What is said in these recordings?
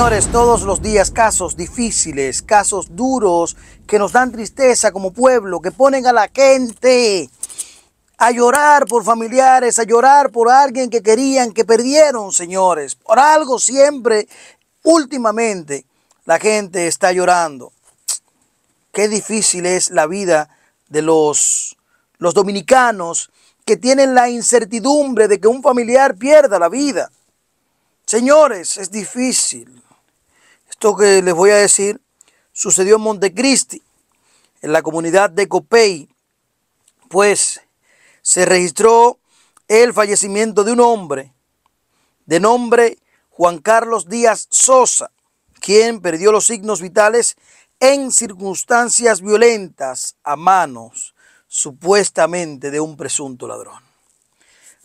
señores, todos los días casos difíciles, casos duros, que nos dan tristeza como pueblo, que ponen a la gente a llorar por familiares, a llorar por alguien que querían, que perdieron, señores. Por algo siempre, últimamente, la gente está llorando. Qué difícil es la vida de los, los dominicanos que tienen la incertidumbre de que un familiar pierda la vida. Señores, es difícil. Esto que les voy a decir sucedió en Montecristi, en la comunidad de Copey, pues se registró el fallecimiento de un hombre de nombre Juan Carlos Díaz Sosa, quien perdió los signos vitales en circunstancias violentas a manos supuestamente de un presunto ladrón.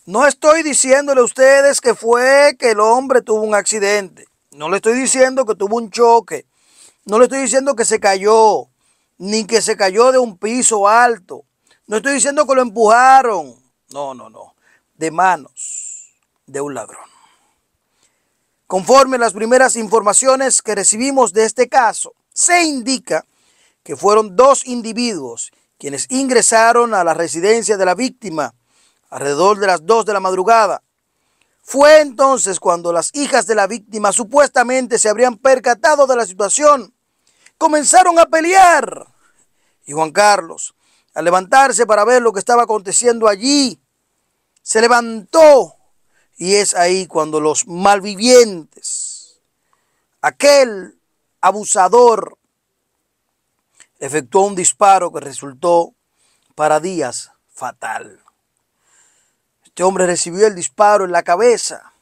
No estoy diciéndole a ustedes que fue que el hombre tuvo un accidente. No le estoy diciendo que tuvo un choque. No le estoy diciendo que se cayó, ni que se cayó de un piso alto. No estoy diciendo que lo empujaron. No, no, no. De manos de un ladrón. Conforme a las primeras informaciones que recibimos de este caso, se indica que fueron dos individuos quienes ingresaron a la residencia de la víctima alrededor de las 2 de la madrugada fue entonces cuando las hijas de la víctima supuestamente se habrían percatado de la situación. Comenzaron a pelear. Y Juan Carlos, al levantarse para ver lo que estaba aconteciendo allí, se levantó. Y es ahí cuando los malvivientes, aquel abusador, efectuó un disparo que resultó para días fatal. Este hombre recibió el disparo en la cabeza.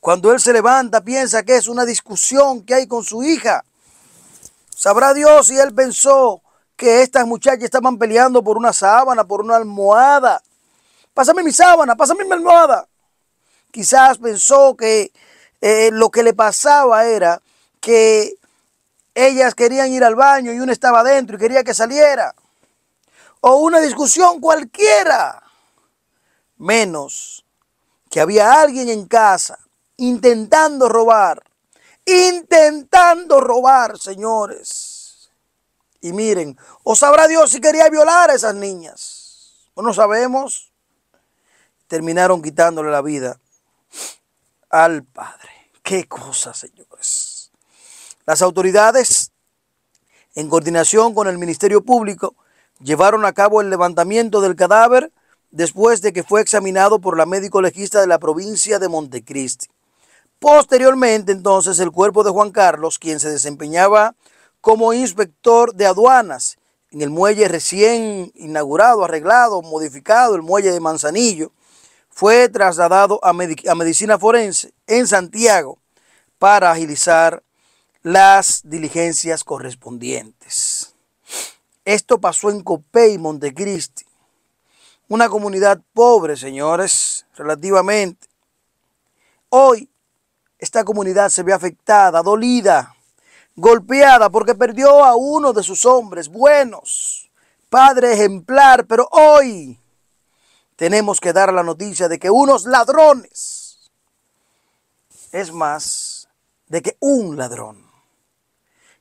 Cuando él se levanta, piensa que es una discusión que hay con su hija. Sabrá Dios si él pensó que estas muchachas estaban peleando por una sábana, por una almohada. Pásame mi sábana, pásame mi almohada. Quizás pensó que eh, lo que le pasaba era que ellas querían ir al baño y uno estaba adentro y quería que saliera. O una discusión cualquiera menos que había alguien en casa intentando robar, intentando robar, señores. Y miren, o sabrá Dios si quería violar a esas niñas. No sabemos. Terminaron quitándole la vida al padre. Qué cosa, señores. Las autoridades, en coordinación con el Ministerio Público, llevaron a cabo el levantamiento del cadáver después de que fue examinado por la médico legista de la provincia de Montecristi. Posteriormente, entonces, el cuerpo de Juan Carlos, quien se desempeñaba como inspector de aduanas en el muelle recién inaugurado, arreglado, modificado, el muelle de Manzanillo, fue trasladado a, Medicina Forense en Santiago para agilizar las diligencias correspondientes. Esto pasó en Copey, Montecristi una comunidad pobre, señores, relativamente. Hoy esta comunidad se ve afectada, dolida, golpeada porque perdió a uno de sus hombres buenos, padre ejemplar, pero hoy tenemos que dar la noticia de que unos ladrones, es más, de que un ladrón,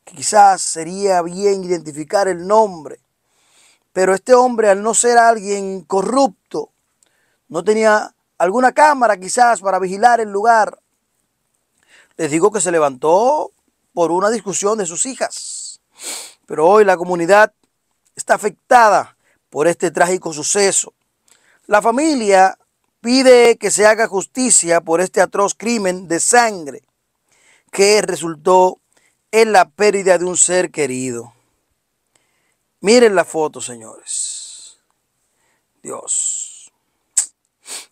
quizás sería bien identificar el nombre, pero este hombre, al no ser alguien corrupto, no tenía alguna cámara quizás para vigilar el lugar. Les digo que se levantó por una discusión de sus hijas. Pero hoy la comunidad está afectada por este trágico suceso. La familia pide que se haga justicia por este atroz crimen de sangre que resultó en la pérdida de un ser querido. Miren la foto, señores. Dios.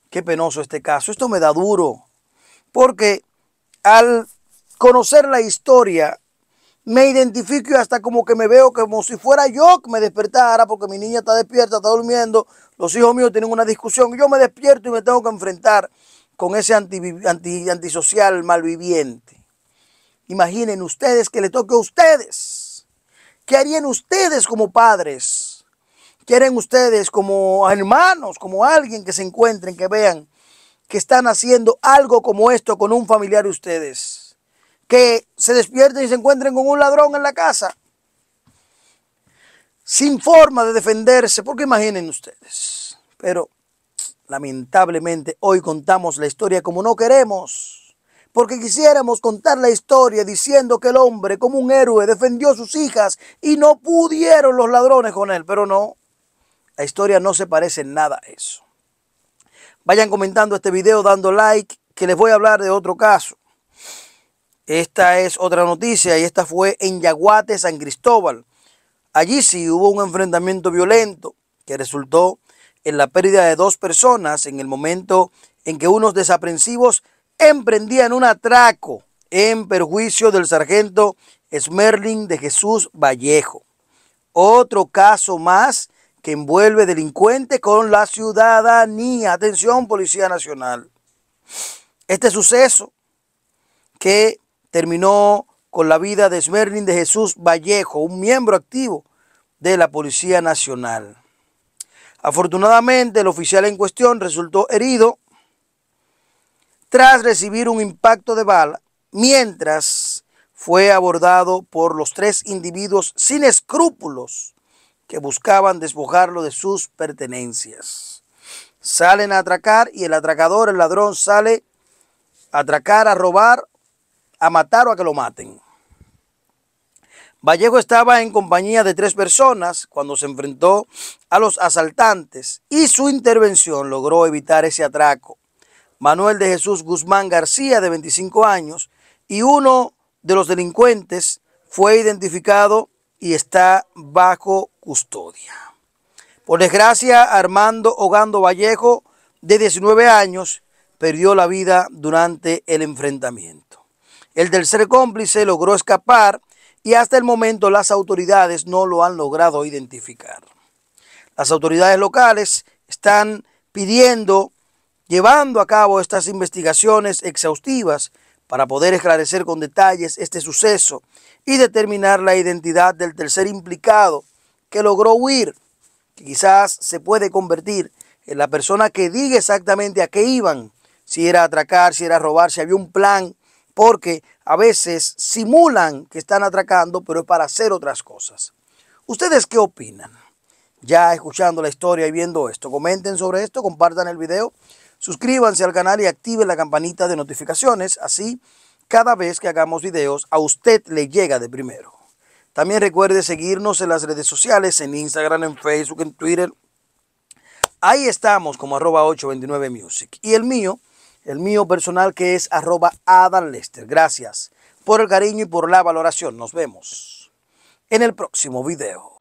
Qué penoso este caso. Esto me da duro. Porque al conocer la historia, me identifico y hasta como que me veo como si fuera yo que me despertara porque mi niña está despierta, está durmiendo, los hijos míos tienen una discusión, yo me despierto y me tengo que enfrentar con ese antisocial malviviente. Imaginen ustedes que le toque a ustedes ¿Qué harían ustedes como padres? ¿Quieren ustedes como hermanos, como alguien que se encuentren, que vean que están haciendo algo como esto con un familiar de ustedes? Que se despierten y se encuentren con un ladrón en la casa. Sin forma de defenderse, porque imaginen ustedes. Pero lamentablemente hoy contamos la historia como no queremos porque quisiéramos contar la historia diciendo que el hombre, como un héroe, defendió a sus hijas y no pudieron los ladrones con él, pero no, la historia no se parece en nada a eso. Vayan comentando este video dando like, que les voy a hablar de otro caso. Esta es otra noticia y esta fue en Yaguate, San Cristóbal. Allí sí hubo un enfrentamiento violento que resultó en la pérdida de dos personas en el momento en que unos desaprensivos emprendían un atraco en perjuicio del sargento Smerling de Jesús Vallejo. Otro caso más que envuelve delincuentes con la ciudadanía. Atención, Policía Nacional. Este suceso que terminó con la vida de Smerling de Jesús Vallejo, un miembro activo de la Policía Nacional. Afortunadamente, el oficial en cuestión resultó herido tras recibir un impacto de bala, mientras fue abordado por los tres individuos sin escrúpulos que buscaban despojarlo de sus pertenencias. Salen a atracar y el atracador, el ladrón, sale a atracar, a robar, a matar o a que lo maten. Vallejo estaba en compañía de tres personas cuando se enfrentó a los asaltantes y su intervención logró evitar ese atraco Manuel de Jesús Guzmán García, de 25 años, y uno de los delincuentes fue identificado y está bajo custodia. Por desgracia, Armando Hogando Vallejo, de 19 años, perdió la vida durante el enfrentamiento. El tercer cómplice logró escapar y hasta el momento las autoridades no lo han logrado identificar. Las autoridades locales están pidiendo llevando a cabo estas investigaciones exhaustivas para poder esclarecer con detalles este suceso y determinar la identidad del tercer implicado que logró huir, que quizás se puede convertir en la persona que diga exactamente a qué iban, si era atracar, si era robar, si había un plan, porque a veces simulan que están atracando, pero es para hacer otras cosas. ¿Ustedes qué opinan? Ya escuchando la historia y viendo esto, comenten sobre esto, compartan el video. Suscríbanse al canal y activen la campanita de notificaciones, así cada vez que hagamos videos a usted le llega de primero. También recuerde seguirnos en las redes sociales, en Instagram, en Facebook, en Twitter. Ahí estamos como arroba 829music. Y el mío, el mío personal que es arroba Adam Lester. Gracias por el cariño y por la valoración. Nos vemos en el próximo video.